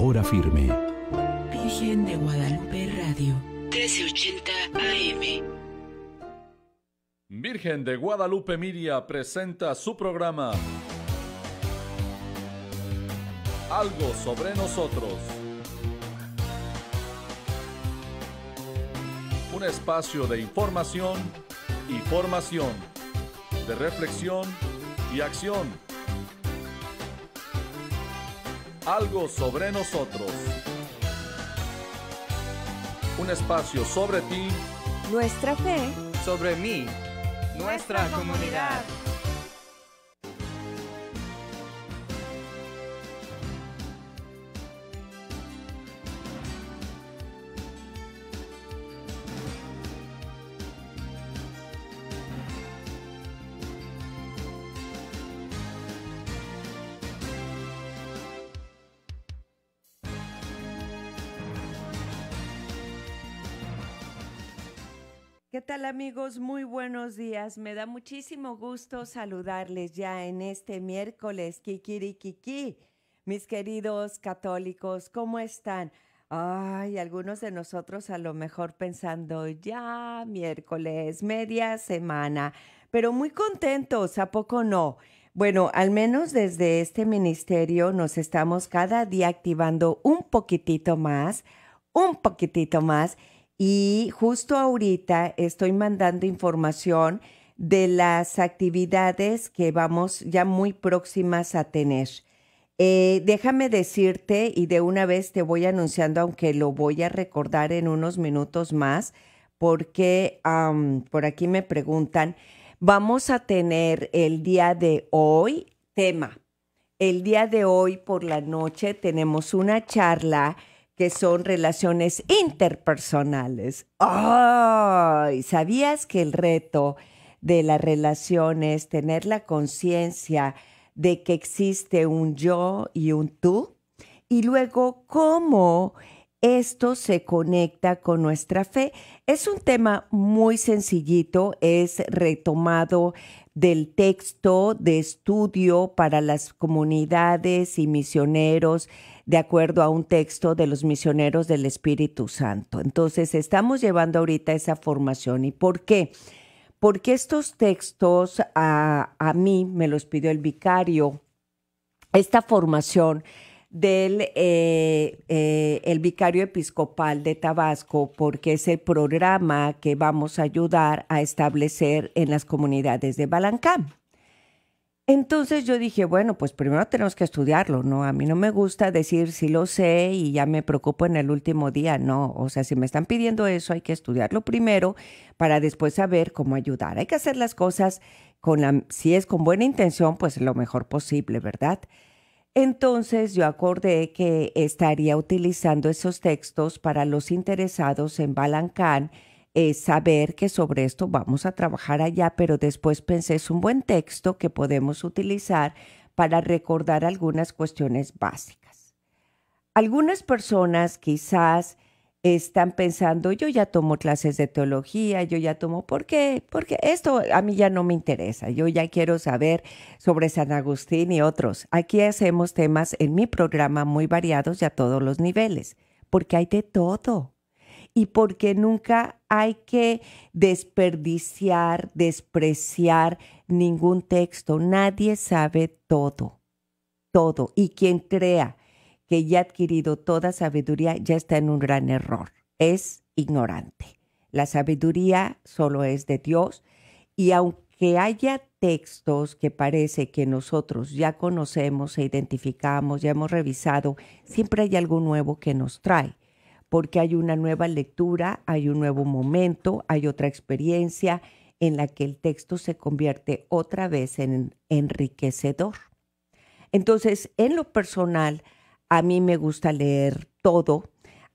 Hora Firme. Virgen de Guadalupe Radio, 1380 AM. Virgen de Guadalupe Miria presenta su programa. Algo sobre nosotros. Un espacio de información y formación, de reflexión y acción algo sobre nosotros. Un espacio sobre ti. Nuestra fe. Sobre mí. Nuestra, comunidad. amigos? Muy buenos días. Me da muchísimo gusto saludarles ya en este miércoles, Kikirikiki. Mis queridos católicos, ¿cómo están? Ay, algunos de nosotros a lo mejor pensando ya miércoles, media semana, pero muy contentos, ¿a poco no? Bueno, al menos desde este ministerio nos estamos cada día activando un poquitito más, un poquitito más y justo ahorita estoy mandando información de las actividades que vamos ya muy próximas a tener. Eh, déjame decirte, y de una vez te voy anunciando, aunque lo voy a recordar en unos minutos más, porque por aquí me preguntan, vamos a tener el día de hoy tema. El día de hoy por la noche tenemos una charla que son relaciones interpersonales. ¡Ay! ¿Sabías que el reto de la relación es tener la conciencia de que existe un yo y un tú? Y luego, ¿cómo esto se conecta con nuestra fe? Es un tema muy sencillito, es retomado del texto de estudio para las comunidades y misioneros de acuerdo a un texto de los misioneros del Espíritu Santo. Entonces, estamos llevando ahorita esa formación. ¿Y por qué? Porque estos textos a, mí me los pidió el vicario, esta formación del eh, eh, el vicario episcopal de Tabasco, porque es el programa que vamos a ayudar a establecer en las comunidades de Balancán. Entonces yo dije, bueno, pues primero tenemos que estudiarlo, ¿no? A mí no me gusta decir si lo sé y ya me preocupo en el último día, no. O sea, si me están pidiendo eso, hay que estudiarlo primero para después saber cómo ayudar. Hay que hacer las cosas con la, si es con buena intención, pues lo mejor posible, ¿verdad? Entonces yo acordé que estaría utilizando esos textos para los interesados en Balancán eh, saber que sobre esto vamos a trabajar allá, pero después pensé es un buen texto que podemos utilizar para recordar algunas cuestiones básicas. Algunas personas quizás están pensando, yo ya tomo clases de teología, yo ya tomo, ¿por qué? Porque esto a mí ya no me interesa, yo ya quiero saber sobre San Agustín y otros. Aquí hacemos temas en mi programa muy variados y a todos los niveles, porque hay de todo y porque nunca hay que desperdiciar, despreciar ningún texto. Nadie sabe todo, todo. Y quien crea que ya ha adquirido toda sabiduría ya está en un gran error. Es ignorante. La sabiduría solo es de Dios y aunque haya textos que parece que nosotros ya conocemos e identificamos, ya hemos revisado, siempre hay algo nuevo que nos trae porque hay una nueva lectura, hay un nuevo momento, hay otra experiencia en la que el texto se convierte otra vez en enriquecedor. Entonces, en lo personal, a mí me gusta leer todo,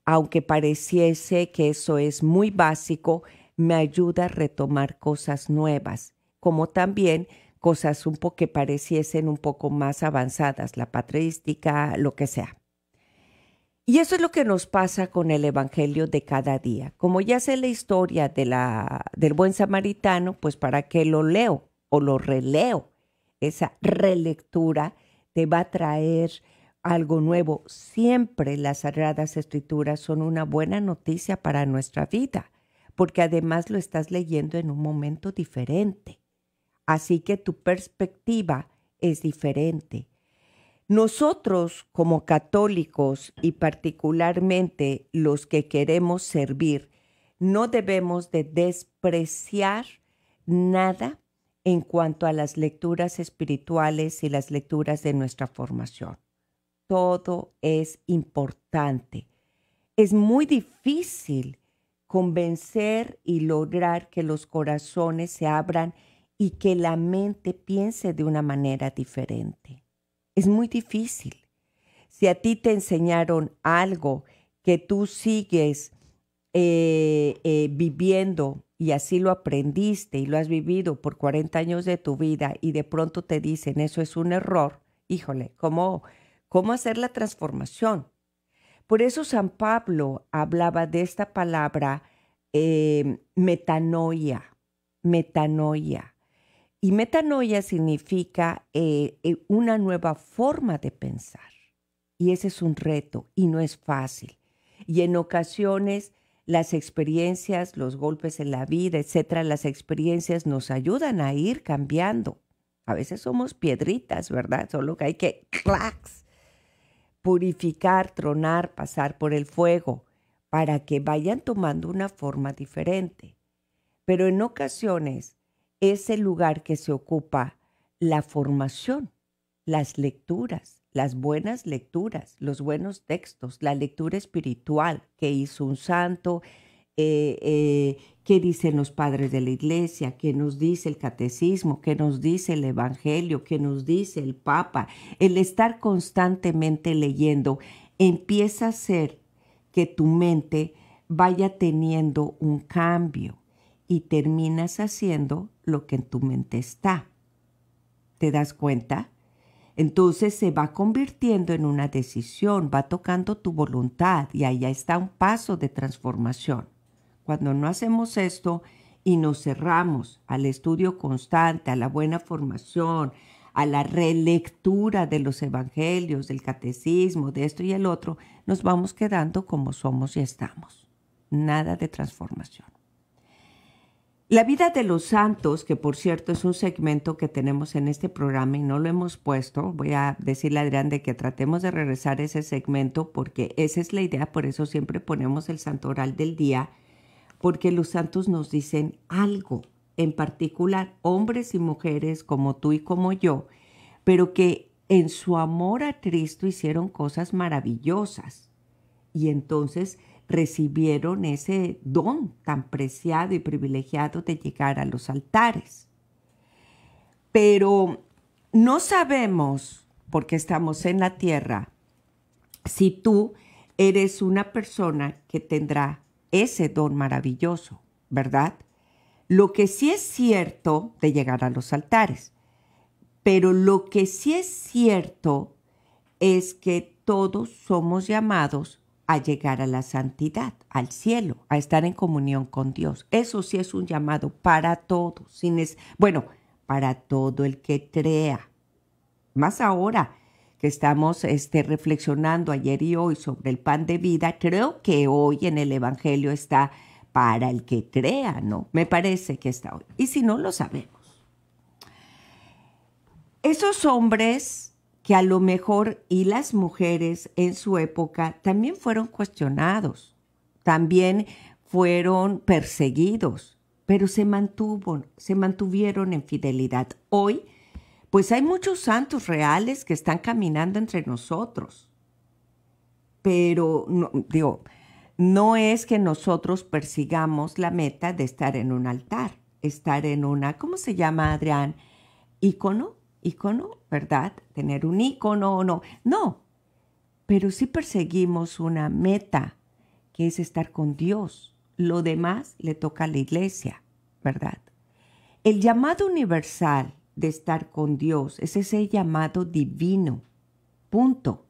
aunque pareciese que eso es muy básico, me ayuda a retomar cosas nuevas, como también cosas un que pareciesen un poco más avanzadas, la patrística, lo que sea. Y eso es lo que nos pasa con el Evangelio de cada día. Como ya sé la historia del buen samaritano, pues para qué lo leo o lo releo. Esa relectura te va a traer algo nuevo. Siempre las Sagradas Escrituras son una buena noticia para nuestra vida, porque además lo estás leyendo en un momento diferente. Así que tu perspectiva es diferente nosotros como católicos y particularmente los que queremos servir, no debemos de despreciar nada en cuanto a las lecturas espirituales y las lecturas de nuestra formación. Todo es importante. Es muy difícil convencer y lograr que los corazones se abran y que la mente piense de una manera diferente es muy difícil. Si a ti te enseñaron algo que tú sigues eh, eh, viviendo y así lo aprendiste y lo has vivido por 40 años de tu vida y de pronto te dicen eso es un error, híjole, ¿cómo, cómo hacer la transformación? Por eso San Pablo hablaba de esta palabra eh, metanoia, metanoia. Y metanoia significa eh, eh, una nueva forma de pensar. Y ese es un reto y no es fácil. Y en ocasiones las experiencias, los golpes en la vida, etcétera, las experiencias nos ayudan a ir cambiando. A veces somos piedritas, ¿verdad? Solo que hay que clax, purificar, tronar, pasar por el fuego para que vayan tomando una forma diferente. Pero en ocasiones es el lugar que se ocupa la formación, las lecturas, las buenas lecturas, los buenos textos, la lectura espiritual que hizo un santo, eh, eh, que dicen los padres de la iglesia, que nos dice el catecismo, que nos dice el evangelio, que nos dice el papa. El estar constantemente leyendo empieza a hacer que tu mente vaya teniendo un cambio y terminas haciendo lo que en tu mente está. ¿Te das cuenta? Entonces se va convirtiendo en una decisión, va tocando tu voluntad y allá está un paso de transformación. Cuando no hacemos esto y nos cerramos al estudio constante, a la buena formación, a la relectura de los evangelios, del catecismo, de esto y el otro, nos vamos quedando como somos y estamos. Nada de transformación. La vida de los santos, que por cierto es un segmento que tenemos en este programa y no lo hemos puesto, voy a decirle a Adrián de que tratemos de regresar ese segmento porque esa es la idea, por eso siempre ponemos el santo oral del día, porque los santos nos dicen algo, en particular hombres y mujeres como tú y como yo, pero que en su amor a Cristo hicieron cosas maravillosas. Y entonces recibieron ese don tan preciado y privilegiado de llegar a los altares. Pero no sabemos, porque estamos en la tierra, si tú eres una persona que tendrá ese don maravilloso, ¿verdad? Lo que sí es cierto de llegar a los altares, pero lo que sí es cierto es que todos somos llamados a llegar a la santidad, al cielo, a estar en comunión con Dios. Eso sí es un llamado para todos, bueno, para todo el que crea. Más ahora que estamos este, reflexionando ayer y hoy sobre el pan de vida, creo que hoy en el Evangelio está para el que crea, ¿no? Me parece que está hoy. Y si no, lo sabemos. Esos hombres que a lo mejor y las mujeres en su época también fueron cuestionados, también fueron perseguidos, pero se mantuvo, se mantuvieron en fidelidad. Hoy, pues hay muchos santos reales que están caminando entre nosotros. Pero no, no es que nosotros persigamos la meta de estar en un altar, estar en una, ¿cómo se llama, Adrián? ¿Icono? icono, ¿verdad? Tener un ícono o no. No, pero si perseguimos una meta, que es estar con Dios. Lo demás le toca a la iglesia, ¿verdad? El llamado universal de estar con Dios es ese llamado divino, punto.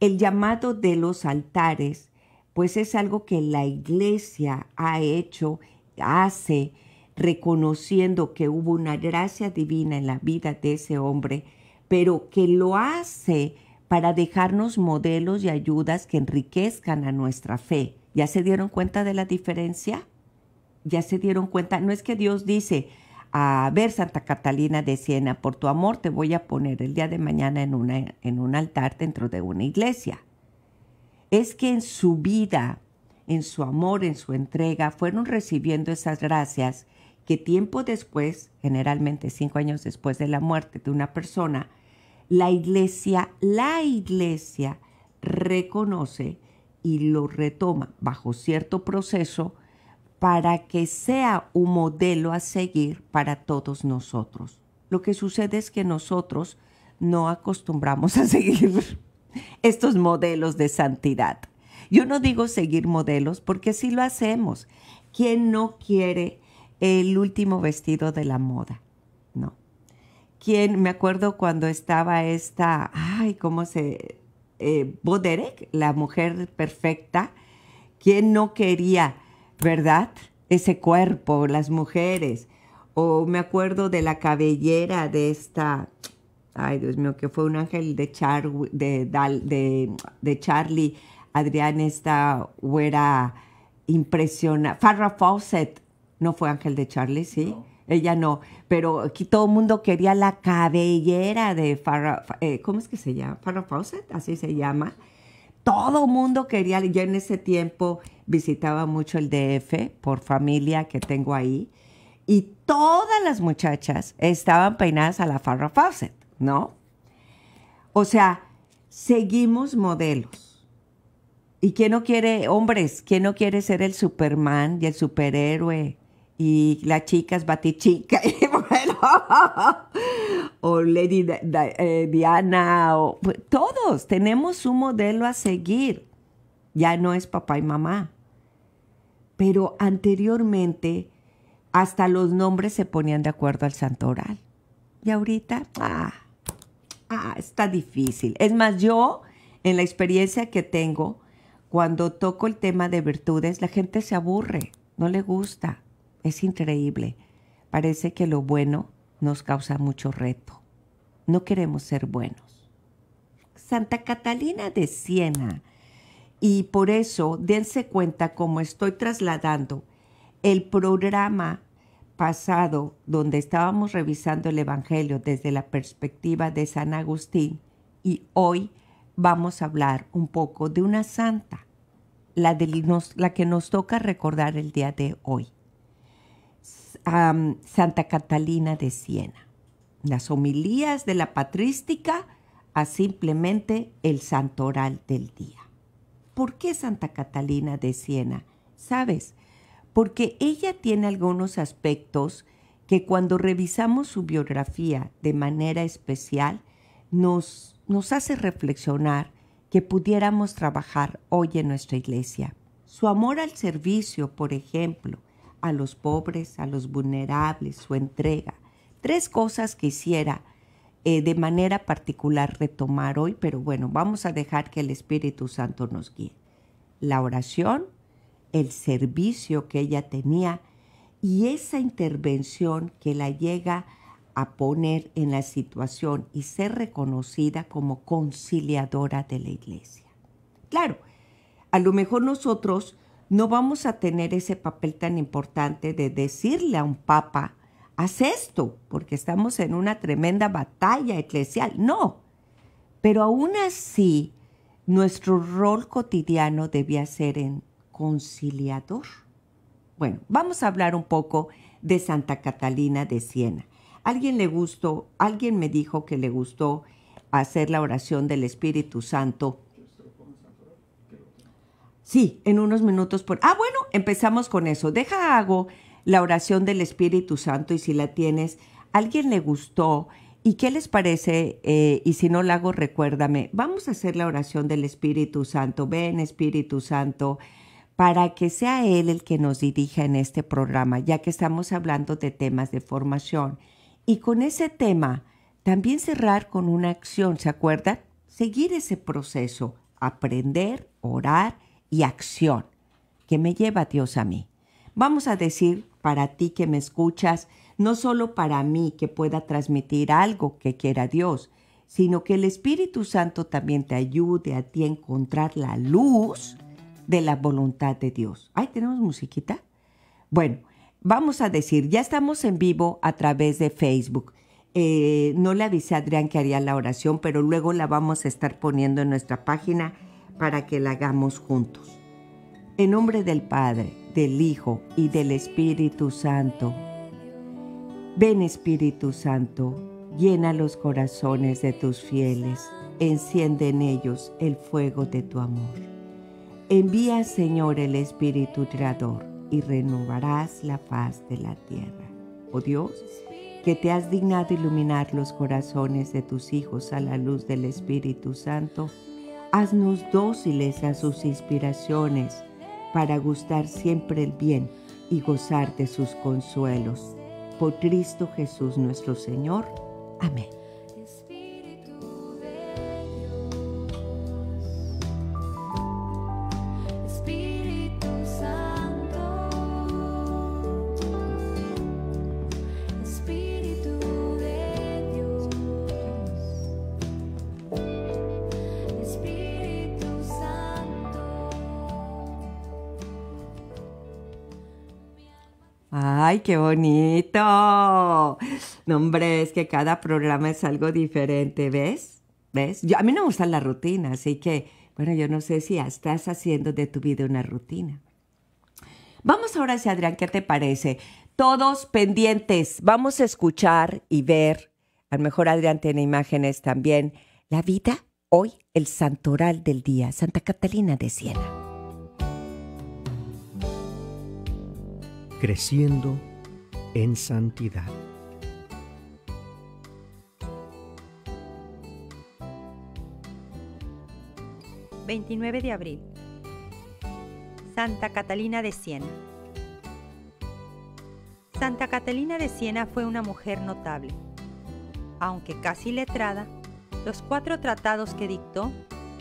El llamado de los altares, pues es algo que la iglesia ha hecho, hace, reconociendo que hubo una gracia divina en la vida de ese hombre, pero que lo hace para dejarnos modelos y ayudas que enriquezcan a nuestra fe. ¿Ya se dieron cuenta de la diferencia? ¿Ya se dieron cuenta? No es que Dios dice, a ver, Santa Catalina de Siena, por tu amor te voy a poner el día de mañana en, en un altar dentro de una iglesia. Es que en su vida, en su amor, en su entrega, fueron recibiendo esas gracias que tiempo después, generalmente cinco años después de la muerte de una persona, la iglesia, la iglesia reconoce y lo retoma bajo cierto proceso para que sea un modelo a seguir para todos nosotros. Lo que sucede es que nosotros no acostumbramos a seguir estos modelos de santidad. Yo no digo seguir modelos porque si lo hacemos. ¿Quién no quiere el último vestido de la moda, ¿no? ¿Quién? me acuerdo cuando estaba esta, ay, ¿cómo se? Eh, Boderek, la mujer perfecta, ¿quién no quería, verdad? Ese cuerpo, las mujeres. O me acuerdo de la cabellera de esta, ay Dios mío, que fue un ángel de, de, de Charlie, Adrián, esta güera impresionante, Farrah Fawcett, no fue Ángel de Charlie, sí. Ella no, pero aquí todo el mundo quería la cabellera de Farrah, eh, ¿cómo es que se llama? Farrah Fawcett, así se llama. Todo el mundo quería, yo en ese tiempo visitaba mucho el DF por familia que tengo ahí y todas las muchachas estaban peinadas a la Farrah Fawcett, ¿no? O sea, seguimos modelos. ¿Y quién no quiere, hombres, quién no quiere ser el Superman y el superhéroe? y las chicas Batichica, y o Lady eh, Diana, o, pues, todos tenemos un modelo a seguir. Ya no es papá y mamá. Pero anteriormente, hasta los nombres se ponían de acuerdo al santo oral. Y ahorita, ah, ah, está difícil. Es más, yo, en la experiencia que tengo, cuando toco el tema de virtudes, la gente se aburre, no le gusta es increíble. Parece que lo bueno nos causa mucho reto. No queremos ser buenos. Santa Catalina de Siena. Y por eso dense cuenta cómo estoy trasladando el programa pasado donde estábamos revisando el Evangelio desde la perspectiva de San Agustín y hoy vamos a hablar un poco de una santa, la, de, la que nos toca recordar el día de hoy. Santa Catalina de Siena. Las homilías de la patrística a simplemente el santo oral del día. ¿Por qué Santa Catalina de Siena? ¿Sabes? Porque ella tiene algunos aspectos que cuando revisamos su biografía de manera especial nos, nos hace reflexionar que pudiéramos trabajar hoy en nuestra iglesia. Su amor al servicio, por ejemplo, a los pobres, a los vulnerables, su entrega. Tres cosas que quisiera eh, de manera particular retomar hoy, pero bueno, vamos a dejar que el Espíritu Santo nos guíe. La oración, el servicio que ella tenía y esa intervención que la llega a poner en la situación y ser reconocida como conciliadora de la iglesia. Claro, a lo mejor nosotros no vamos a tener ese papel tan importante de decirle a un papa, haz esto, porque estamos en una tremenda batalla eclesial. No, pero aún así, nuestro rol cotidiano debía ser en conciliador. Bueno, vamos a hablar un poco de Santa Catalina de Siena. Alguien le gustó, alguien me dijo que le gustó hacer la oración del Espíritu Santo Sí, en unos minutos por... Ah, bueno, empezamos con eso. Deja hago la oración del Espíritu Santo y si la tienes, alguien le gustó y qué les parece eh, y si no la hago, recuérdame. Vamos a hacer la oración del Espíritu Santo. Ven, Espíritu Santo, para que sea Él el que nos dirija en este programa, ya que estamos hablando de temas de formación. Y con ese tema, también cerrar con una acción, ¿se acuerdan? Seguir ese proceso, aprender, orar y acción que me lleva Dios a mí. Vamos a decir para ti que me escuchas, no solo para mí que pueda transmitir algo que quiera Dios, sino que el Espíritu Santo también te ayude a ti a encontrar la luz de la voluntad de Dios. Ay, tenemos musiquita. Bueno, vamos a decir, ya estamos en vivo a través de Facebook. Eh, no le avisé a Adrián que haría la oración, pero luego la vamos a estar poniendo en nuestra página para que la hagamos juntos. En nombre del Padre, del Hijo y del Espíritu Santo. Ven Espíritu Santo, llena los corazones de tus fieles, enciende en ellos el fuego de tu amor. Envía Señor el Espíritu Creador y renovarás la faz de la tierra. Oh Dios, que te has dignado iluminar los corazones de tus hijos a la luz del Espíritu Santo, Haznos dóciles a sus inspiraciones para gustar siempre el bien y gozar de sus consuelos. Por Cristo Jesús nuestro Señor. Amén. ¡Ay, qué bonito! Nombre hombre, es que cada programa es algo diferente, ¿ves? ¿Ves? Yo, a mí no me gustan la rutina, así que, bueno, yo no sé si estás haciendo de tu vida una rutina. Vamos ahora hacia Adrián, ¿qué te parece? Todos pendientes, vamos a escuchar y ver, a lo mejor Adrián tiene imágenes también, la vida hoy, el santoral del día, Santa Catalina de Siena. creciendo en santidad. ...29 de abril... ...Santa Catalina de Siena... ...Santa Catalina de Siena fue una mujer notable... ...aunque casi letrada... ...los cuatro tratados que dictó...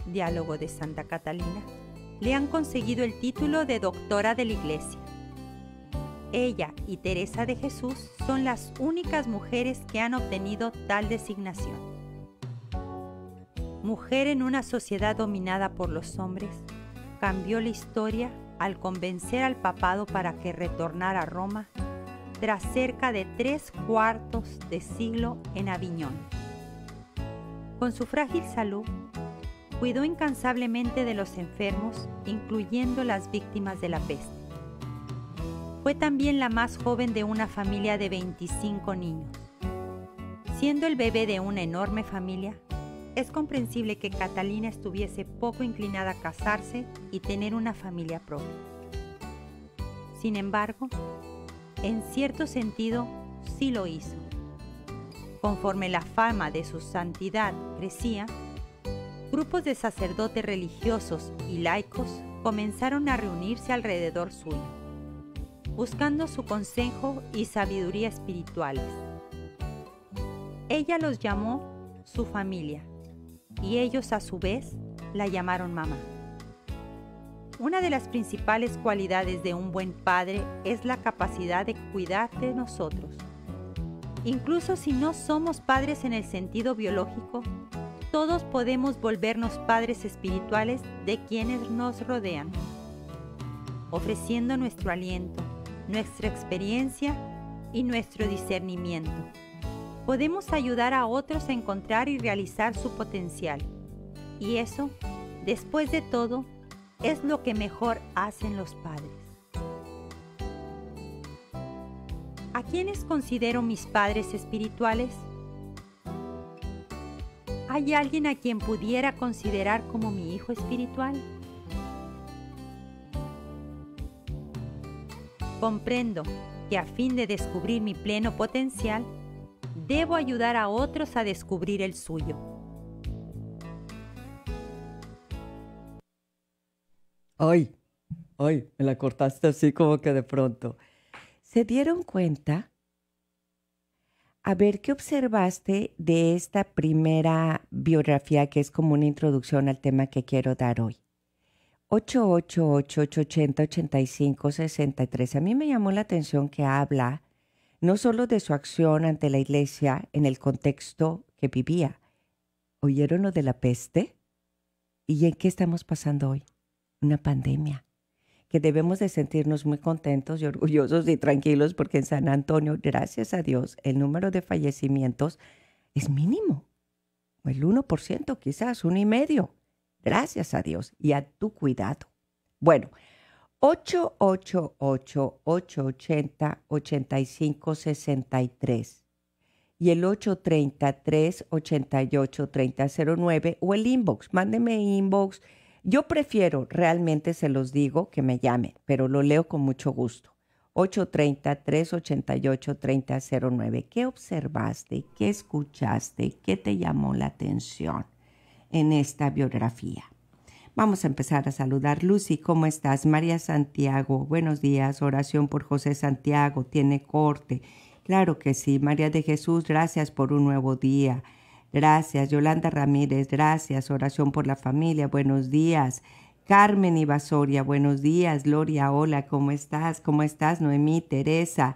...Diálogo de Santa Catalina... ...le han conseguido el título de Doctora de la Iglesia ella y Teresa de Jesús son las únicas mujeres que han obtenido tal designación. Mujer en una sociedad dominada por los hombres, cambió la historia al convencer al papado para que retornara a Roma tras cerca de tres cuartos de siglo en Aviñón. Con su frágil salud, cuidó incansablemente de los enfermos, incluyendo las víctimas de la peste fue también la más joven de una familia de 25 niños. Siendo el bebé de una enorme familia, es comprensible que Catalina estuviese poco inclinada a casarse y tener una familia propia. Sin embargo, en cierto sentido, sí lo hizo. Conforme la fama de su santidad crecía, grupos de sacerdotes religiosos y laicos comenzaron a reunirse alrededor suyo buscando su consejo y sabiduría espirituales. Ella los llamó su familia y ellos a su vez la llamaron mamá. Una de las principales cualidades de un buen padre es la capacidad de cuidar de nosotros. Incluso si no somos padres en el sentido biológico, todos podemos volvernos padres espirituales de quienes nos rodean, ofreciendo nuestro aliento, nuestra experiencia y nuestro discernimiento. Podemos ayudar a otros a encontrar y realizar su potencial. Y eso, después de todo, es lo que mejor hacen los padres. ¿A quiénes considero mis padres espirituales? ¿Hay alguien a quien pudiera considerar como mi hijo espiritual? Comprendo que a fin de descubrir mi pleno potencial, debo ayudar a otros a descubrir el suyo. Hoy, hoy, me la cortaste así como que de pronto. ¿Se dieron cuenta? A ver, ¿qué observaste de esta primera biografía que es como una introducción al tema que quiero dar hoy? 888-880-8563. A mí me llamó la atención que habla no solo de su acción ante la iglesia en el contexto que vivía. ¿Oyeron lo de la peste? ¿Y en qué estamos pasando hoy? Una pandemia. Que debemos de sentirnos muy contentos y orgullosos y tranquilos porque en San Antonio, gracias a Dios, el número de fallecimientos es mínimo. El 1%, quizás, uno y medio. Gracias a Dios y a tu cuidado. Bueno, 888-880-8563 y el 833 88 3009 o el inbox. Mándeme inbox. Yo prefiero, realmente se los digo, que me llamen, pero lo leo con mucho gusto. 833 3009 ¿Qué observaste? ¿Qué escuchaste? ¿Qué te llamó la atención? en esta biografía. Vamos a empezar a saludar. Lucy, ¿cómo estás? María Santiago, buenos días. Oración por José Santiago, tiene corte. Claro que sí. María de Jesús, gracias por un nuevo día. Gracias. Yolanda Ramírez, gracias. Oración por la familia, buenos días. Carmen y Vasoria, buenos días. Gloria, hola, ¿cómo estás? ¿Cómo estás, Noemí, Teresa?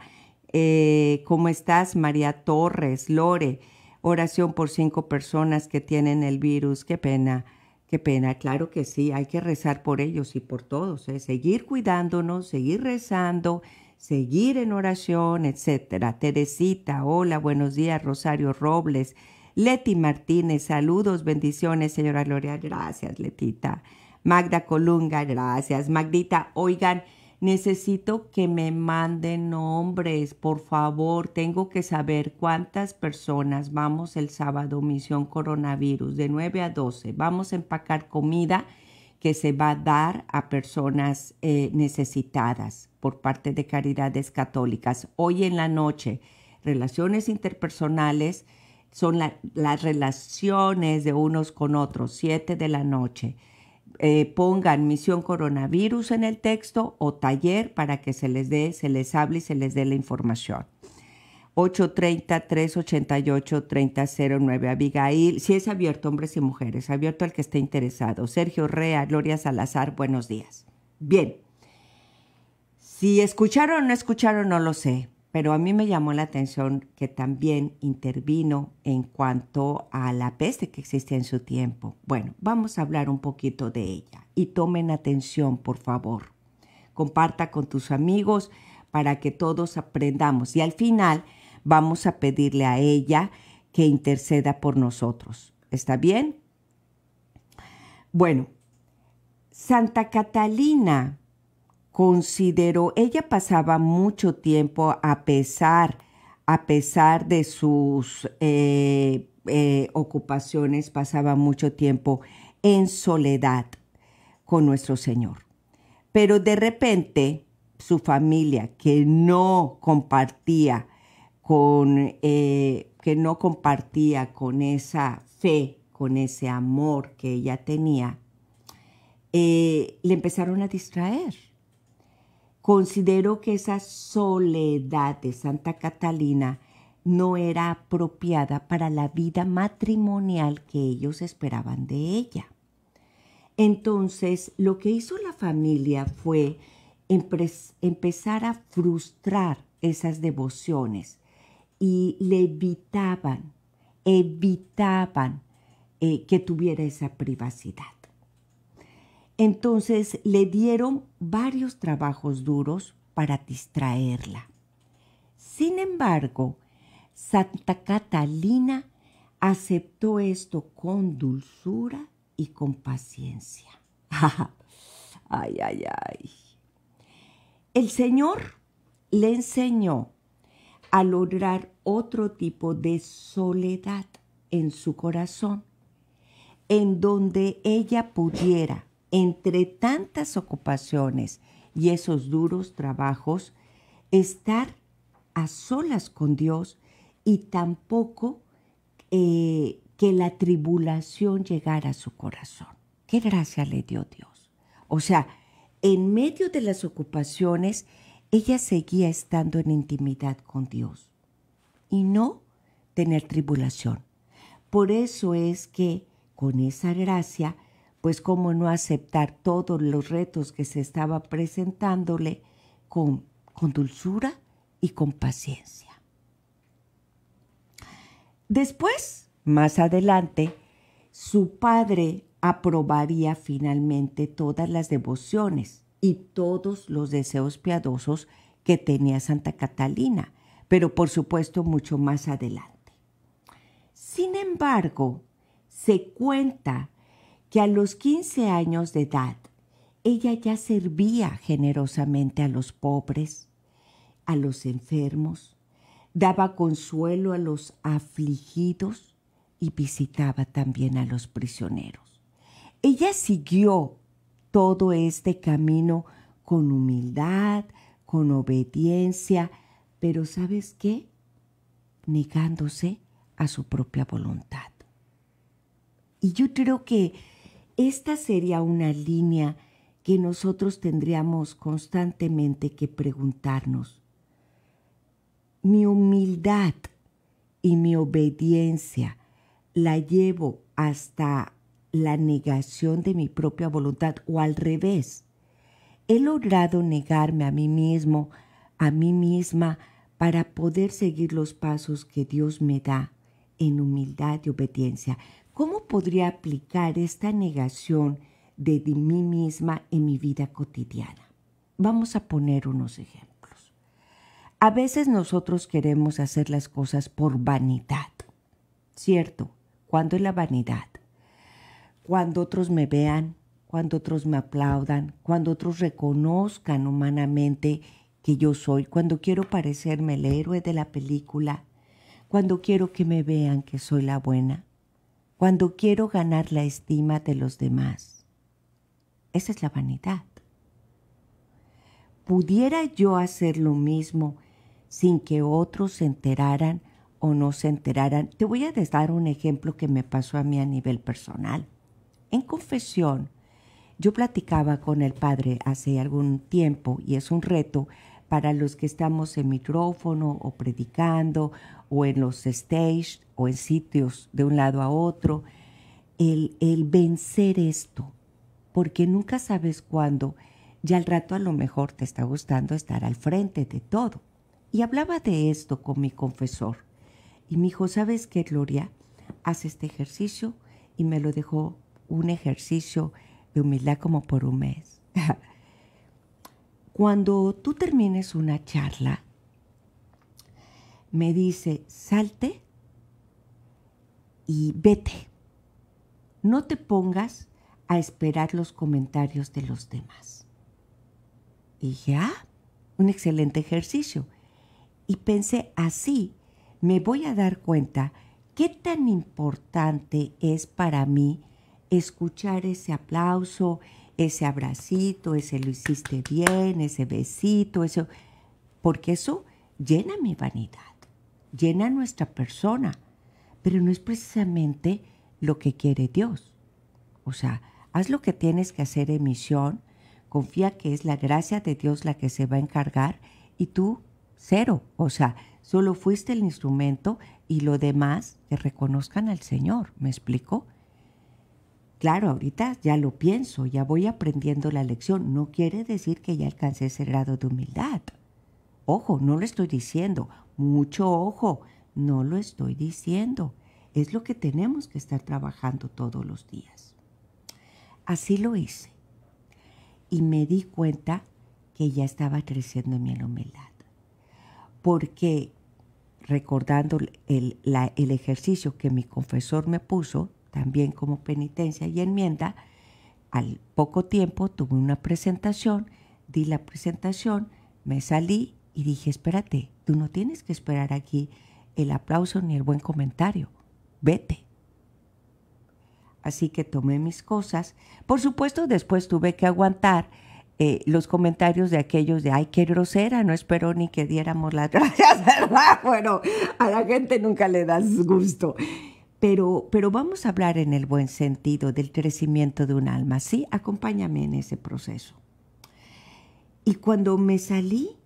Eh, ¿Cómo estás, María Torres, Lore? oración por cinco personas que tienen el virus, qué pena, qué pena, claro que sí, hay que rezar por ellos y por todos, ¿eh? seguir cuidándonos, seguir rezando, seguir en oración, etcétera. Teresita, hola, buenos días, Rosario Robles, Leti Martínez, saludos, bendiciones, señora Gloria, gracias, Letita. Magda Colunga, gracias. Magdita, oigan, Necesito que me manden nombres, por favor. Tengo que saber cuántas personas vamos el sábado, misión coronavirus, de 9 a 12. Vamos a empacar comida que se va a dar a personas eh, necesitadas por parte de Caridades Católicas. Hoy en la noche, relaciones interpersonales son las relaciones de unos con otros, 7 de la noche. Eh, pongan misión coronavirus en el texto o taller para que se les dé, se les hable y se les dé la información. 830-388-3009. Abigail, si es abierto, hombres y mujeres, abierto al que esté interesado. Sergio Rea, Gloria Salazar, buenos días. Bien. Si escucharon o no escucharon, no lo sé, pero a mí me llamó la atención que también intervino en cuanto a la peste que existía en su tiempo. Bueno, vamos a hablar un poquito de ella y tomen atención, por favor. Comparta con tus amigos para que todos aprendamos y al final vamos a pedirle a ella que interceda por nosotros. ¿Está bien? Bueno, Santa Catalina consideró, ella pasaba mucho tiempo a pesar, a pesar de sus eh, eh, ocupaciones, pasaba mucho tiempo en soledad con nuestro Señor. Pero de repente su familia que no compartía con, eh, que no compartía con esa fe, con ese amor que ella tenía, le empezaron a distraer Considero que esa soledad de Santa Catalina no era apropiada para la vida matrimonial que ellos esperaban de ella. Entonces, lo que hizo la familia fue empezar a frustrar esas devociones y le evitaban, evitaban eh, que tuviera esa privacidad. Entonces le dieron varios trabajos duros para distraerla. Sin embargo, Santa Catalina aceptó esto con dulzura y con paciencia. ay, ay, ay. El Señor le enseñó a lograr otro tipo de soledad en su corazón, en donde ella pudiera entre tantas ocupaciones y esos duros trabajos, estar a solas con Dios y tampoco eh, que la tribulación llegara a su corazón. ¿Qué gracia le dio Dios? O sea, en medio de las ocupaciones, ella seguía estando en intimidad con Dios y no tener tribulación. Por eso es que con esa gracia, pues cómo no aceptar todos los retos que se estaba presentándole con, dulzura y con paciencia. Después, más adelante, su padre aprobaría finalmente todas las devociones y todos los deseos piadosos que tenía Santa Catalina, pero por supuesto mucho más adelante. Sin embargo, se cuenta que a los 15 años de edad ella ya servía generosamente a los pobres, a los enfermos, daba consuelo a los afligidos y visitaba también a los prisioneros. Ella siguió todo este camino con humildad, con obediencia, pero ¿sabes qué? Negándose a su propia voluntad. Y yo creo que esta sería una línea que nosotros tendríamos constantemente que preguntarnos. Mi humildad y mi obediencia la llevo hasta la negación de mi propia voluntad o al revés. He logrado negarme a mí mismo, a mí misma, para poder seguir los pasos que Dios me da en humildad y obediencia. ¿Cómo podría aplicar esta negación de, mí misma en mi vida cotidiana? Vamos a poner unos ejemplos. A veces nosotros queremos hacer las cosas por vanidad, ¿cierto? ¿Cuándo es la vanidad? Cuando otros me vean, cuando otros me aplaudan, cuando otros reconozcan humanamente que yo soy, cuando quiero parecerme el héroe de la película, cuando quiero que me vean que soy la buena cuando quiero ganar la estima de los demás. Esa es la vanidad. ¿Pudiera yo hacer lo mismo sin que otros se enteraran o no se enteraran? Te voy a dar un ejemplo que me pasó a mí a nivel personal. En confesión, yo platicaba con el padre hace algún tiempo y es un reto para los que estamos en micrófono o predicando o en los stage en sitios de un lado a otro, el, el vencer esto, porque nunca sabes cuándo, ya al rato a lo mejor te está gustando estar al frente de todo. Y hablaba de esto con mi confesor y me dijo, ¿sabes qué, Gloria? hace este ejercicio y me lo dejó un ejercicio de humildad como por un mes. Cuando tú termines una charla, me dice, salte y vete. No te pongas a esperar los comentarios de los demás. Y dije, ah, un excelente ejercicio. Y pensé, así me voy a dar cuenta qué tan importante es para mí escuchar ese aplauso, ese abracito, ese lo hiciste bien, ese besito, eso, porque eso llena mi vanidad, llena nuestra persona pero no es precisamente lo que quiere Dios. O sea, haz lo que tienes que hacer en misión, confía que es la gracia de Dios la que se va a encargar y tú cero. O sea, solo fuiste el instrumento y lo demás que reconozcan al Señor. ¿Me explico? Claro, ahorita ya lo pienso, ya voy aprendiendo la lección. No quiere decir que ya alcancé ese grado de humildad. Ojo, no lo estoy diciendo. Mucho ojo. No lo estoy diciendo. Es lo que tenemos que estar trabajando todos los días. Así lo hice. Y me di cuenta que ya estaba creciendo mi anomalía humildad. Porque recordando el, el ejercicio que mi confesor me puso, también como penitencia y enmienda, al poco tiempo tuve una presentación, di la presentación, me salí y dije, espérate, tú no tienes que esperar aquí el aplauso ni el buen comentario. Vete. Así que tomé mis cosas. Por supuesto, después tuve que aguantar eh, los comentarios de aquellos de, ay, qué grosera, no espero ni que diéramos las gracias, ¿verdad? Bueno, a la gente nunca le das gusto. Pero, pero vamos a hablar en el buen sentido del crecimiento de un alma, ¿sí? Acompáñame en ese proceso. Y cuando me salí,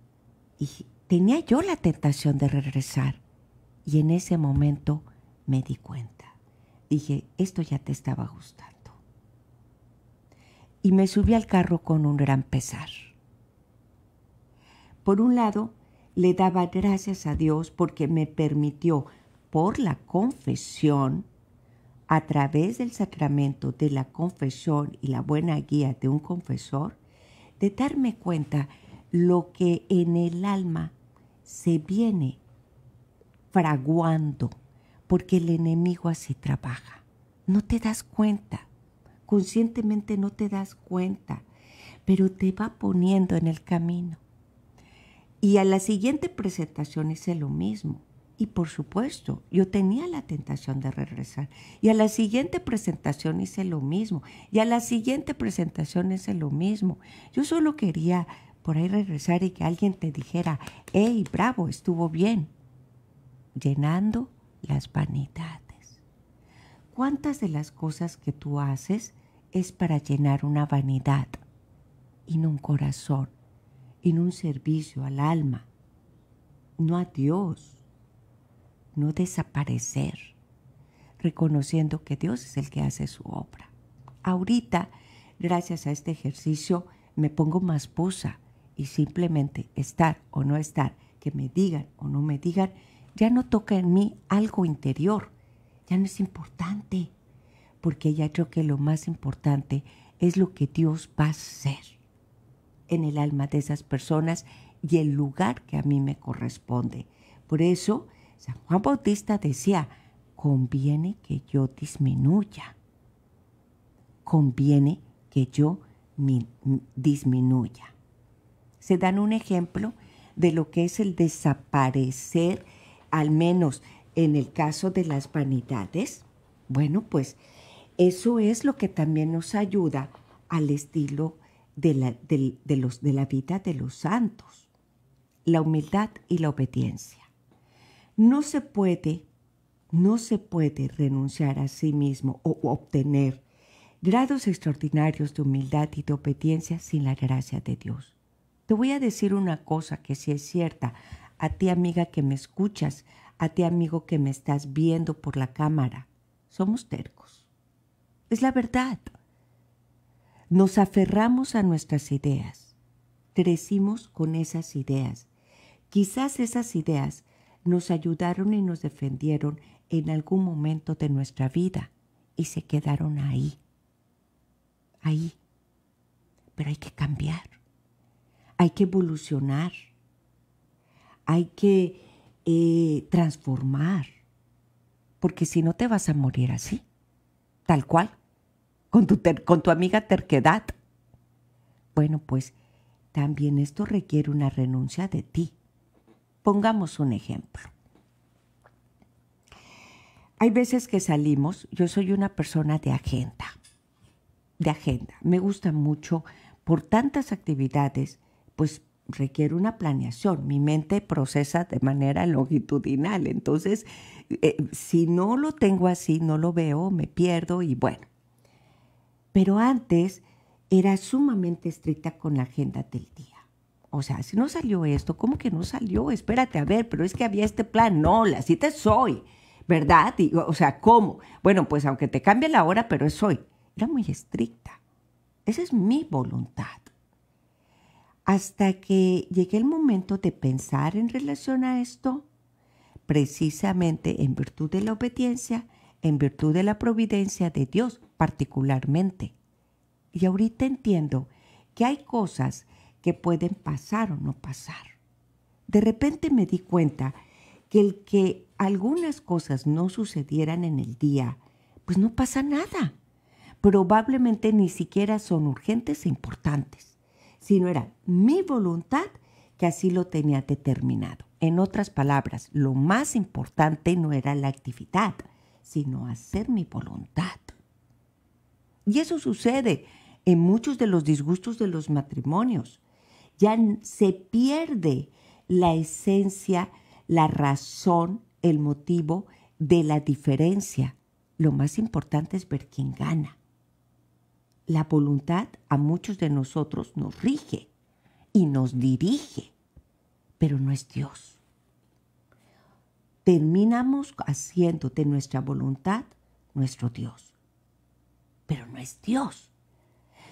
y tenía yo la tentación de regresar. Y en ese momento me di cuenta. Dije, esto ya te estaba gustando. Y me subí al carro con un gran pesar. Por un lado, le daba gracias a Dios porque me permitió, por la confesión, a través del sacramento de la confesión y la buena guía de un confesor, de darme cuenta lo que en el alma se viene fraguando, porque el enemigo así trabaja. No te das cuenta, conscientemente no te das cuenta, pero te va poniendo en el camino. Y a la siguiente presentación hice lo mismo. Y por supuesto, yo tenía la tentación de regresar. Y a la siguiente presentación hice lo mismo. Y a la siguiente presentación hice lo mismo. Yo solo quería por ahí regresar y que alguien te dijera, hey, bravo, estuvo bien llenando las vanidades. ¿Cuántas de las cosas que tú haces es para llenar una vanidad en un corazón, en un servicio al alma, no a Dios, no desaparecer, reconociendo que Dios es el que hace su obra? Ahorita, gracias a este ejercicio, me pongo más posa y simplemente estar o no estar, que me digan o no me digan, ya no toca en mí algo interior, ya no es importante, porque ya creo que lo más importante es lo que Dios va a hacer en el alma de esas personas y el lugar que a mí me corresponde. Por eso, San Juan Bautista decía, conviene que yo disminuya, conviene que yo disminuya. Se dan un ejemplo de lo que es el desaparecer al menos en el caso de las vanidades, bueno, pues eso es lo que también nos ayuda al estilo de la, los, de la vida de los santos, la humildad y la obediencia. No se puede, no se puede renunciar a sí mismo o, obtener grados extraordinarios de humildad y de obediencia sin la gracia de Dios. Te voy a decir una cosa que sí es cierta a ti amiga que me escuchas, a ti amigo que me estás viendo por la cámara. Somos tercos. Es la verdad. Nos aferramos a nuestras ideas. Crecimos con esas ideas. Quizás esas ideas nos ayudaron y nos defendieron en algún momento de nuestra vida y se quedaron ahí. Ahí. Pero hay que cambiar. Hay que evolucionar hay que eh, transformar, porque si no te vas a morir así, tal cual, con tu, con tu amiga terquedad. Bueno, pues también esto requiere una renuncia de ti. Pongamos un ejemplo. Hay veces que salimos, yo soy una persona de agenda, de agenda. Me gusta mucho por tantas actividades, pues requiere una planeación. Mi mente procesa de manera longitudinal. Entonces, eh, si no lo tengo así, no lo veo, me pierdo y bueno. Pero antes era sumamente estricta con la agenda del día. O sea, si no salió esto, ¿cómo que no salió? Espérate, a ver, pero es que había este plan. No, la cita es hoy, ¿verdad? o sea, ¿cómo? Bueno, pues aunque te cambie la hora, pero es hoy. Era muy estricta. Esa es mi voluntad hasta que llegue el momento de pensar en relación a esto, precisamente en virtud de la obediencia, en virtud de la providencia de Dios particularmente. Y ahorita entiendo que hay cosas que pueden pasar o no pasar. De repente me di cuenta que el que algunas cosas no sucedieran en el día, pues no pasa nada. Probablemente ni siquiera son urgentes e importantes sino era mi voluntad que así lo tenía determinado. En otras palabras, lo más importante no era la actividad, sino hacer mi voluntad. Y eso sucede en muchos de los disgustos de los matrimonios. Ya se pierde la esencia, la razón, el motivo de la diferencia. Lo más importante es ver quién gana la voluntad a muchos de nosotros nos rige y nos dirige, pero no es Dios. Terminamos haciéndote nuestra voluntad nuestro Dios, pero no es Dios.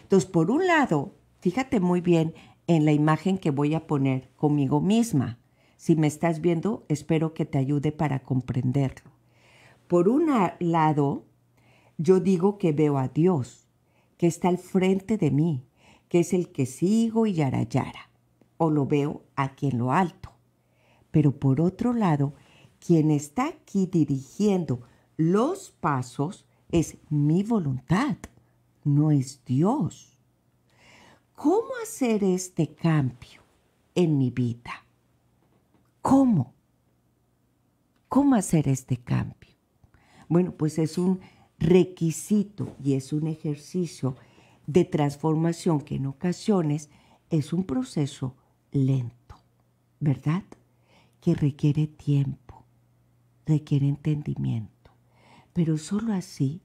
Entonces, por un lado, fíjate muy bien en la imagen que voy a poner conmigo misma. Si me estás viendo, espero que te ayude para comprenderlo. Por un lado, yo digo que veo a Dios, que está al frente de mí, que es el que sigo y yara o lo veo aquí en lo alto. Pero por otro lado, quien está aquí dirigiendo los pasos es mi voluntad, no es Dios. ¿Cómo hacer este cambio en mi vida? ¿Cómo? ¿Cómo hacer este cambio? Bueno, pues es un requisito y es un ejercicio de transformación que en ocasiones es un proceso lento, ¿verdad? Que requiere tiempo, requiere entendimiento, pero solo así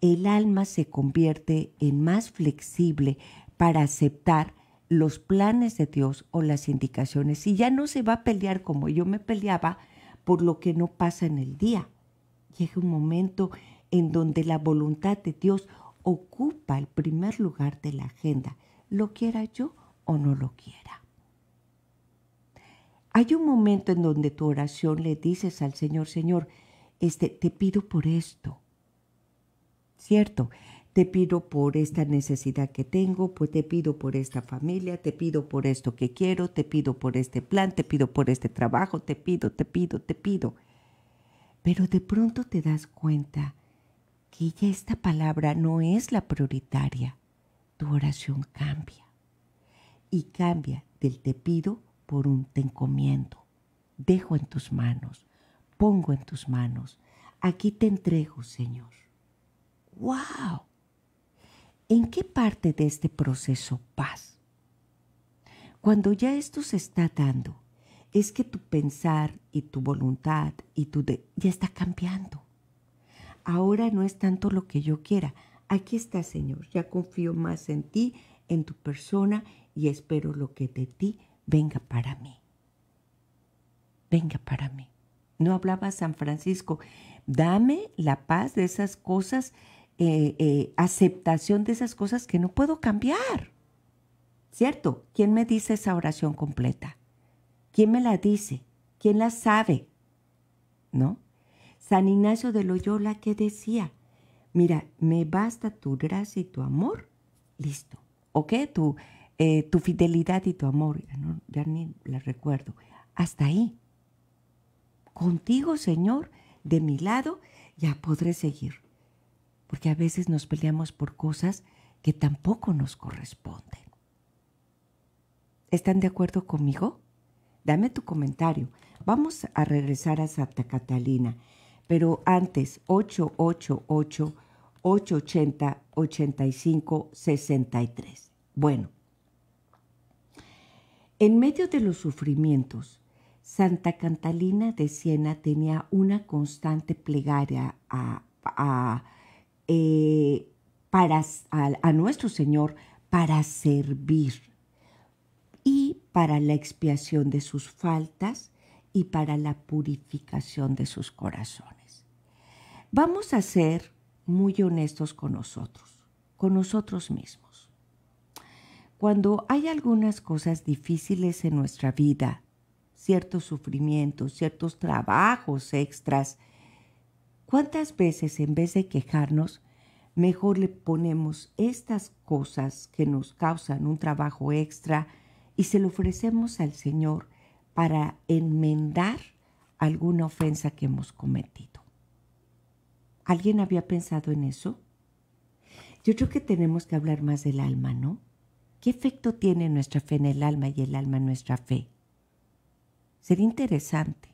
el alma se convierte en más flexible para aceptar los planes de Dios o las indicaciones y ya no se va a pelear como yo me peleaba por lo que no pasa en el día. Llega un momento en donde la voluntad de Dios ocupa el primer lugar de la agenda, lo quiera yo o no lo quiera. Hay un momento en donde tu oración le dices al Señor, Señor, este, te pido por esto, ¿cierto? Te pido por esta necesidad que tengo, pues te pido por esta familia, te pido por esto que quiero, te pido por este plan, te pido por este trabajo, te pido, te pido, te pido. Pero de pronto te das cuenta que ya esta palabra no es la prioritaria, tu oración cambia. Y cambia del te pido por un te encomiendo. Dejo en tus manos, pongo en tus manos. Aquí te entrego, Señor. ¡Wow! ¿En qué parte de este proceso vas? Cuando ya esto se está dando, es que tu pensar y tu voluntad y tu ya está cambiando ahora no es tanto lo que yo quiera. Aquí está, Señor, ya confío más en ti, en tu persona y espero lo que de ti venga para mí. Venga para mí. No hablaba San Francisco, dame la paz de esas cosas, eh, eh, aceptación de esas cosas que no puedo cambiar. ¿Cierto? ¿Quién me dice esa oración completa? ¿Quién me la dice? ¿Quién la sabe? ¿No? San Ignacio de Loyola que decía, mira, me basta tu gracia y tu amor, listo. ¿O Tu, eh, tu fidelidad y tu amor, ya, ya ni la recuerdo. Hasta ahí. Contigo, Señor, de mi lado, ya podré seguir. Porque a veces nos peleamos por cosas que tampoco nos corresponden. ¿Están de acuerdo conmigo? Dame tu comentario. Vamos a regresar a Santa Catalina pero antes 888-880-8563. Bueno, en medio de los sufrimientos, Santa Cantalina de Siena tenía una constante plegaria a, eh, para, a nuestro Señor para servir y para la expiación de sus faltas y para la purificación de sus corazones. Vamos a ser muy honestos con nosotros, con nosotros mismos. Cuando hay algunas cosas difíciles en nuestra vida, ciertos sufrimientos, ciertos trabajos extras, ¿cuántas veces en vez de quejarnos, mejor le ponemos estas cosas que nos causan un trabajo extra y se lo ofrecemos al Señor para enmendar alguna ofensa que hemos cometido. ¿Alguien había pensado en eso? Yo creo que tenemos que hablar más del alma, ¿no? ¿Qué efecto tiene nuestra fe en el alma y el alma en nuestra fe? Sería interesante.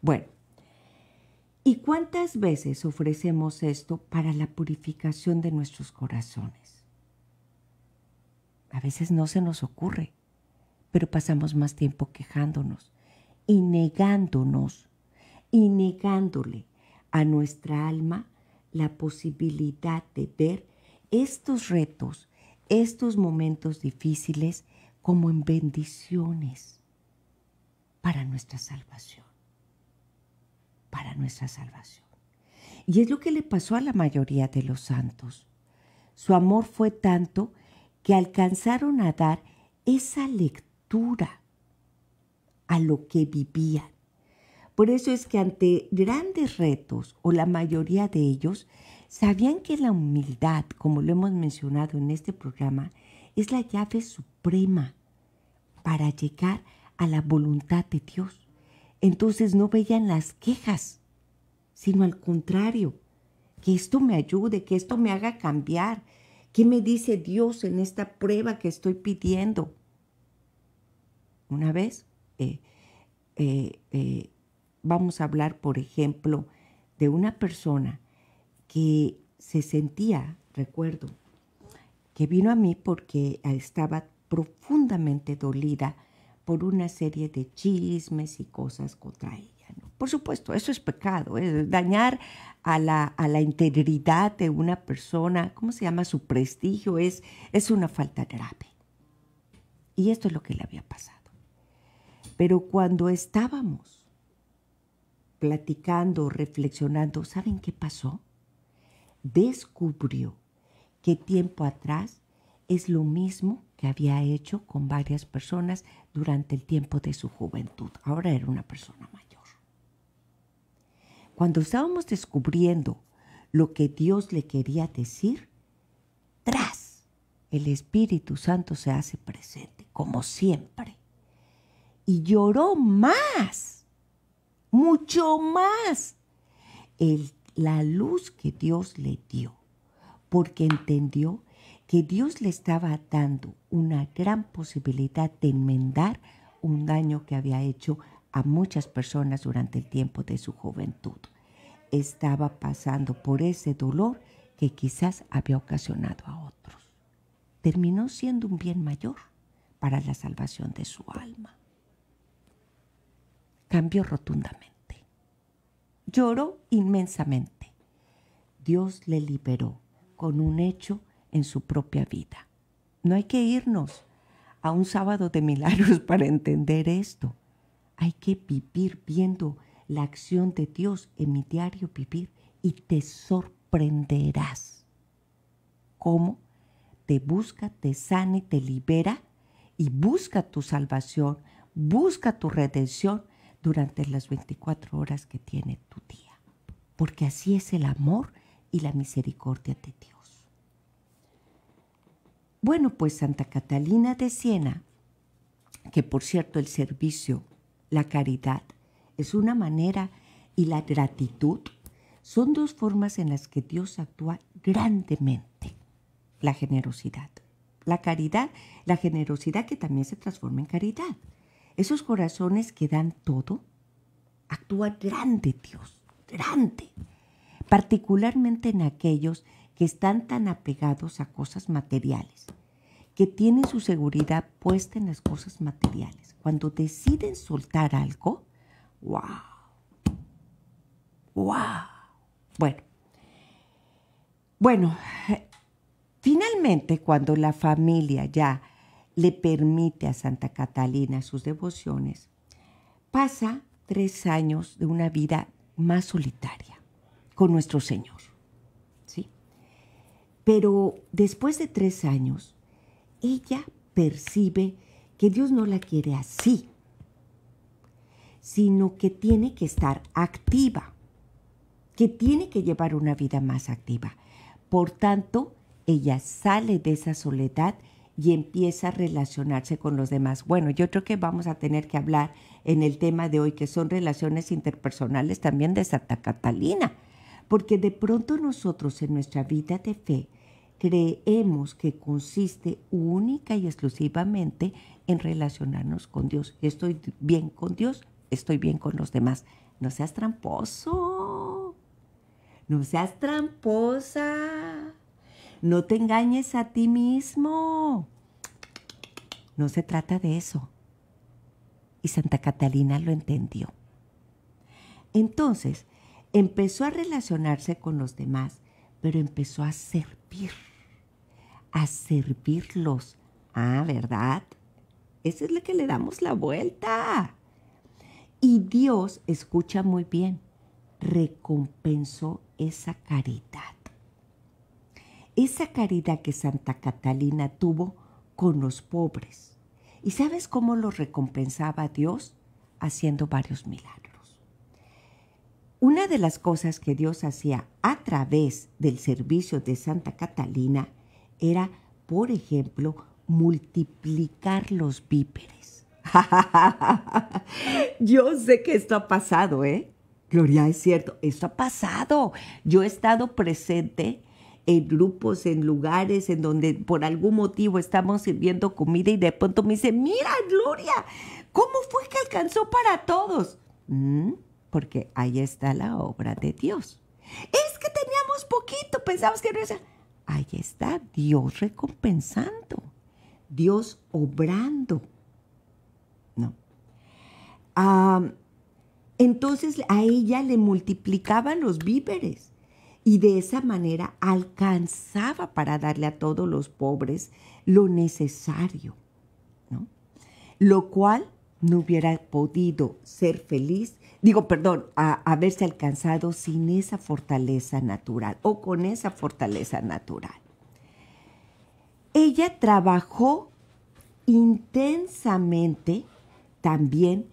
Bueno, ¿y cuántas veces ofrecemos esto para la purificación de nuestros corazones? A veces no se nos ocurre, pero pasamos más tiempo quejándonos y negándonos y negándole a nuestra alma la posibilidad de ver estos retos, estos momentos difíciles como en bendiciones para nuestra salvación, para nuestra salvación. Y es lo que le pasó a la mayoría de los santos. Su amor fue tanto que alcanzaron a dar esa lectura a lo que vivían por eso es que ante grandes retos, o la mayoría de ellos, sabían que la humildad, como lo hemos mencionado en este programa, es la llave suprema para llegar a la voluntad de Dios. Entonces no veían las quejas, sino al contrario, que esto me ayude, que esto me haga cambiar. ¿Qué me dice Dios en esta prueba que estoy pidiendo? Una vez eh, eh, eh, vamos a hablar, por ejemplo, de una persona que se sentía, recuerdo, que vino a mí porque estaba profundamente dolida por una serie de chismes y cosas contra ella. Por supuesto, eso es pecado, es dañar a la, integridad de una persona, ¿cómo se llama? Su prestigio es, es una falta grave. Y esto es lo que le había pasado. Pero cuando estábamos platicando, reflexionando, ¿saben qué pasó? Descubrió que tiempo atrás es lo mismo que había hecho con varias personas durante el tiempo de su juventud. Ahora era una persona mayor. Cuando estábamos descubriendo lo que Dios le quería decir, tras el Espíritu Santo se hace presente, como siempre. Y lloró más mucho más la luz que Dios le dio, porque entendió que Dios le estaba dando una gran posibilidad de enmendar un daño que había hecho a muchas personas durante el tiempo de su juventud. Estaba pasando por ese dolor que quizás había ocasionado a otros. Terminó siendo un bien mayor para la salvación de su alma cambió rotundamente. Lloró inmensamente. Dios le liberó con un hecho en su propia vida. No hay que irnos a un sábado de milagros para entender esto. Hay que vivir viendo la acción de Dios en mi diario vivir y te sorprenderás cómo te busca, te sana y te libera y busca tu salvación, busca tu redención durante las 24 horas que tiene tu día, porque así es el amor y la misericordia de Dios. Bueno, pues Santa Catalina de Siena, que por cierto el servicio, la caridad, es una manera y la gratitud son dos formas en las que Dios actúa grandemente. La generosidad. La caridad, la generosidad que también se transforma en caridad esos corazones que dan todo, actúa grande Dios, grande, particularmente en aquellos que están tan apegados a cosas materiales, que tienen su seguridad puesta en las cosas materiales. Cuando deciden soltar algo, wow, wow. Bueno, bueno, finalmente cuando la familia ya le permite a Santa Catalina sus devociones, pasa tres años de una vida más solitaria con nuestro Señor. Pero después de tres años, ella percibe que Dios no la quiere así, sino que tiene que estar activa, que tiene que llevar una vida más activa. Por tanto, ella sale de esa soledad y empieza a relacionarse con los demás. Bueno, yo creo que vamos a tener que hablar en el tema de hoy, que son relaciones interpersonales también de Santa Catalina, porque de pronto nosotros en nuestra vida de fe creemos que consiste única y exclusivamente en relacionarnos con Dios. Estoy bien con Dios, estoy bien con los demás. No seas tramposo, no seas tramposa no te engañes a ti mismo. No se trata de eso. Y Santa Catalina lo entendió. Entonces, empezó a relacionarse con los demás, pero empezó a servir, a servirlos. Ah, ¿verdad? Esa es la que le damos la vuelta. Y Dios, escucha muy bien, recompensó esa caridad esa caridad que Santa Catalina tuvo con los pobres. ¿Y sabes cómo lo recompensaba Dios? Haciendo varios milagros. Una de las cosas que Dios hacía a través del servicio de Santa Catalina era, por ejemplo, multiplicar los víperes. Yo sé que esto ha pasado, ¿eh? Gloria, es cierto, esto ha pasado. Yo he estado presente en grupos, en lugares en donde por algún motivo estamos sirviendo comida y de pronto me dice, mira Gloria, ¿cómo fue que alcanzó para todos? Mm, porque ahí está la obra de Dios. Es que teníamos poquito, pensamos que no era... Ahí está Dios recompensando, Dios obrando. No. Ah, entonces a ella le multiplicaban los víveres y de esa manera alcanzaba para darle a todos los pobres lo necesario, ¿no? Lo cual no hubiera podido ser feliz, digo, perdón, haberse alcanzado sin esa fortaleza natural o con esa fortaleza natural. Ella trabajó intensamente también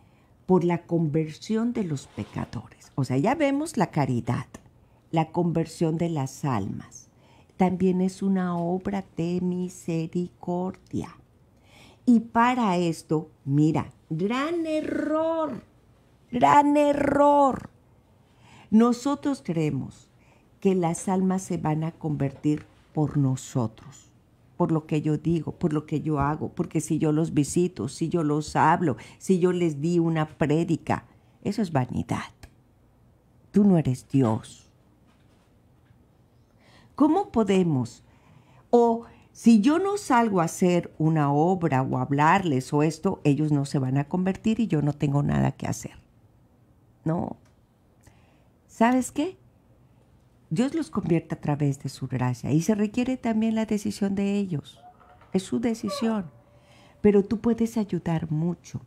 por la conversión de los pecadores. O sea, ya vemos la caridad, la conversión de las almas. También es una obra de misericordia. Y para esto, mira, gran error, gran error. Nosotros creemos que las almas se van a convertir por nosotros, por lo que yo digo, por lo que yo hago, porque si yo los visito, si yo los hablo, si yo les di una prédica, eso es vanidad. Tú no eres Dios. ¿Cómo podemos? O si yo no salgo a hacer una obra o hablarles o esto, ellos no se van a convertir y yo no tengo nada que hacer. No. ¿Sabes qué? Dios los convierte a través de su gracia y se requiere también la decisión de ellos. Es su decisión. Pero tú puedes ayudar mucho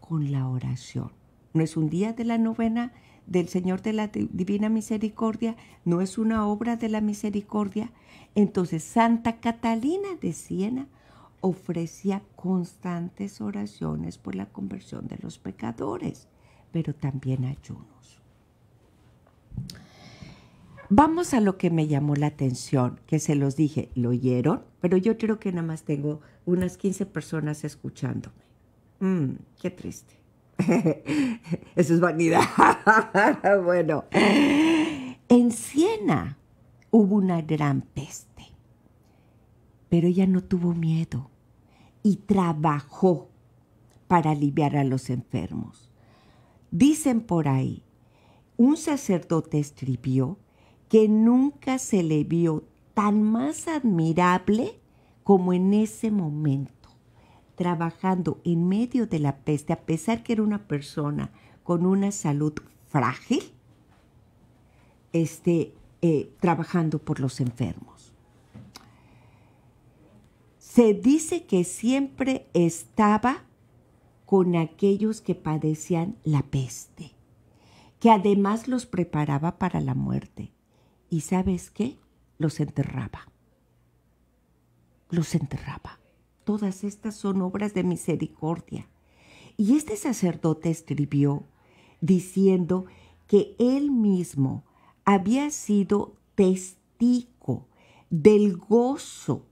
con la oración. No es un día de la novena, del Señor de la Divina Misericordia, no es una obra de la misericordia. Entonces Santa Catalina de Siena ofrecía constantes oraciones por la conversión de los pecadores, pero también ayunos. Vamos a lo que me llamó la atención, que se los dije, lo oyeron, pero yo creo que nada más tengo unas 15 personas escuchándome. Mm, qué triste. Eso es vanidad. bueno, en Siena hubo una gran peste, pero ella no tuvo miedo y trabajó para aliviar a los enfermos. Dicen por ahí, un sacerdote escribió que nunca se le vio tan más admirable como en ese momento trabajando en medio de la peste, a pesar que era una persona con una salud frágil, este, eh, trabajando por los enfermos. Se dice que siempre estaba con aquellos que padecían la peste, que además los preparaba para la muerte. ¿Y sabes qué? Los enterraba. Los enterraba. Todas estas son obras de misericordia. Y este sacerdote escribió diciendo que él mismo había sido testigo del gozo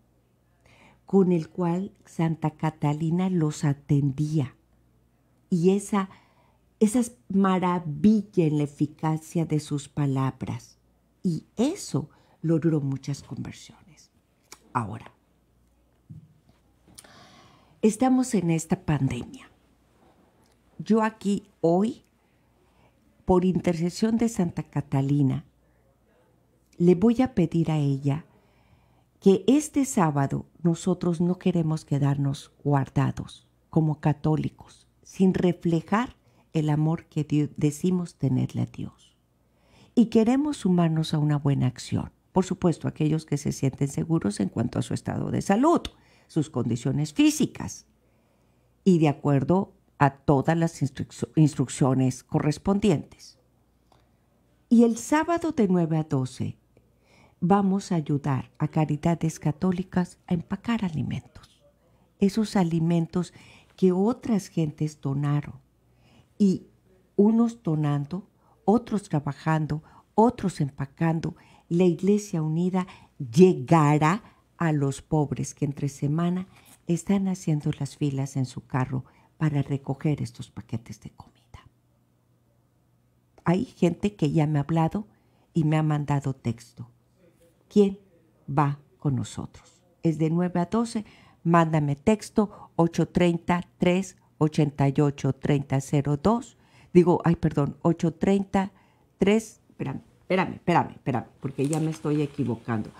con el cual Santa Catalina los atendía. Y esa, esa maravilla en la eficacia de sus palabras. Y eso logró muchas conversiones. Ahora, estamos en esta pandemia. Yo aquí hoy, por intercesión de Santa Catalina, le voy a pedir a ella que este sábado nosotros no queremos quedarnos guardados como católicos, sin reflejar el amor que decimos tenerle a Dios. Y queremos sumarnos a una buena acción. Por supuesto, aquellos que se sienten seguros en cuanto a su estado de salud sus condiciones físicas y de acuerdo a todas las instrucciones correspondientes. Y el sábado de 9 a 12 vamos a ayudar a caridades católicas a empacar alimentos, esos alimentos que otras gentes donaron y unos donando, otros trabajando, otros empacando, la Iglesia Unida llegará a los pobres que entre semana están haciendo las filas en su carro para recoger estos paquetes de comida. Hay gente que ya me ha hablado y me ha mandado texto. ¿Quién va con nosotros? Es de 9 a 12. Mándame texto 830 388 3002. Digo, ay, perdón, 830 Espérame, espérame, espérame, espérame, porque ya me estoy equivocando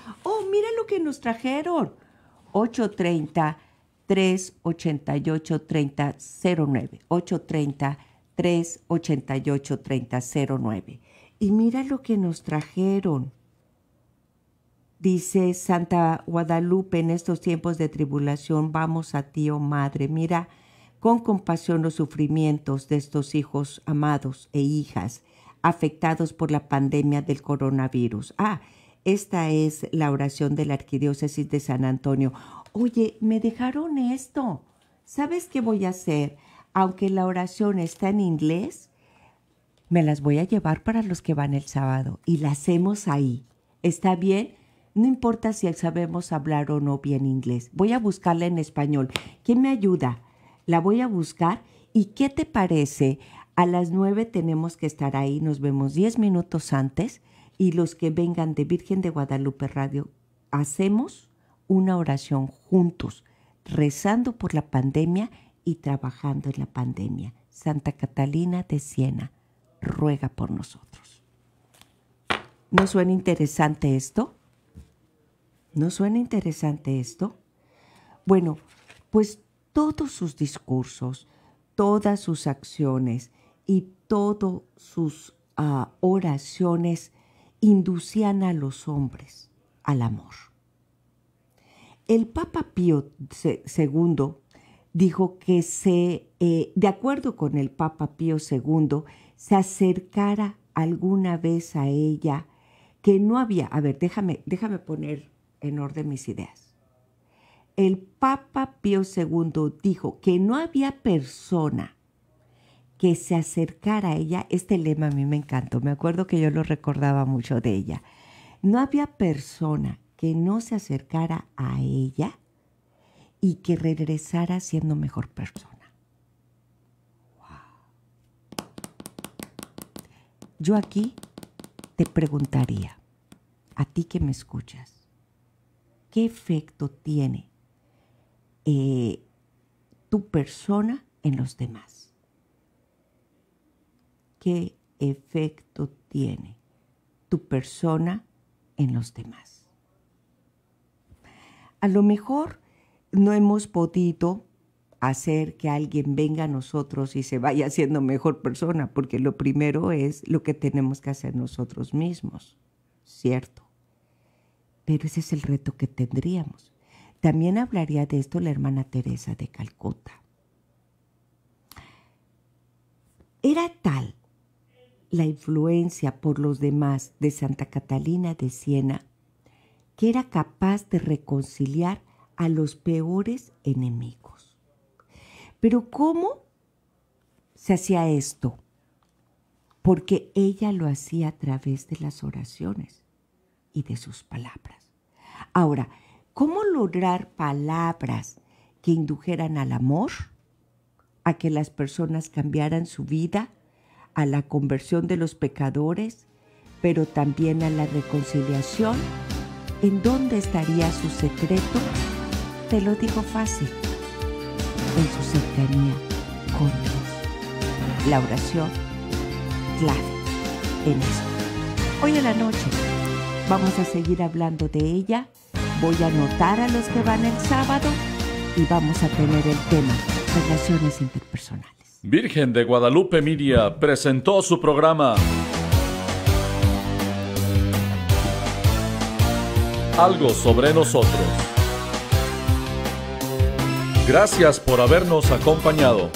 mira lo que nos trajeron. 830 388 3009. 830 388 3009. Y mira lo que nos trajeron. Dice Santa Guadalupe, en estos tiempos de tribulación, vamos a ti, oh Madre, mira con compasión los sufrimientos de estos hijos amados e hijas afectados por la pandemia del coronavirus. Ah, esta es la oración de la Arquidiócesis de San Antonio. Oye, me dejaron esto. ¿Sabes qué voy a hacer? Aunque la oración está en inglés, me las voy a llevar para los que van el sábado y la hacemos ahí. ¿Está bien? No importa si sabemos hablar o no bien inglés. Voy a buscarla en español. ¿Quién me ayuda? La voy a buscar. ¿Y qué te parece? A las nueve tenemos que estar ahí. Nos vemos diez minutos antes y los que vengan de Virgen de Guadalupe Radio, hacemos una oración juntos, rezando por la pandemia y trabajando en la pandemia. Santa Catalina de Siena, ruega por nosotros. ¿No suena interesante esto? ¿No suena interesante esto? Bueno, pues todos sus discursos, todas sus acciones y todas sus ah, oraciones inducían a los hombres al amor. El Papa Pío II dijo que se, eh, de acuerdo con el Papa Pío II, se acercara alguna vez a ella que no había, a ver, déjame, déjame poner en orden mis ideas. El Papa Pío II dijo que no había persona que se acercara a ella. Este lema a mí me encantó, me acuerdo que yo lo recordaba mucho de ella. No había persona que no se acercara a ella y que regresara siendo mejor persona. Wow. Yo aquí te preguntaría, a ti que me escuchas, ¿qué efecto tiene eh, tu persona en los demás? qué efecto tiene tu persona en los demás. A lo mejor no hemos podido hacer que alguien venga a nosotros y se vaya siendo mejor persona, porque lo primero es lo que tenemos que hacer nosotros mismos, ¿cierto? Pero ese es el reto que tendríamos. También hablaría de esto la hermana Teresa de Calcuta. Era tal la influencia por los demás de Santa Catalina de Siena, que era capaz de reconciliar a los peores enemigos. Pero ¿cómo se hacía esto? Porque ella lo hacía a través de las oraciones y de sus palabras. Ahora, ¿cómo lograr palabras que indujeran al amor? ¿A que las personas cambiaran su vida? a la conversión de los pecadores, pero también a la reconciliación, ¿en dónde estaría su secreto? Te lo digo fácil, en su cercanía con Dios. La oración clave en eso. Hoy en la noche vamos a seguir hablando de ella, voy a anotar a los que van el sábado y vamos a tener el tema relaciones interpersonales. Virgen de Guadalupe Media presentó su programa Algo sobre nosotros. Gracias por habernos acompañado.